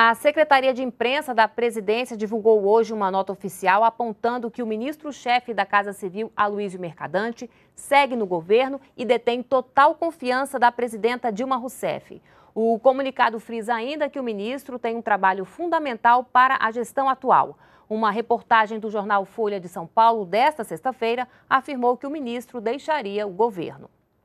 A Secretaria de Imprensa da Presidência divulgou hoje uma nota oficial apontando que o ministro-chefe da Casa Civil, Aloysio Mercadante, segue no governo e detém total confiança da presidenta Dilma Rousseff. O comunicado frisa ainda que o ministro tem um trabalho fundamental para a gestão atual. Uma reportagem do jornal Folha de São Paulo desta sexta-feira afirmou que o ministro deixaria o governo.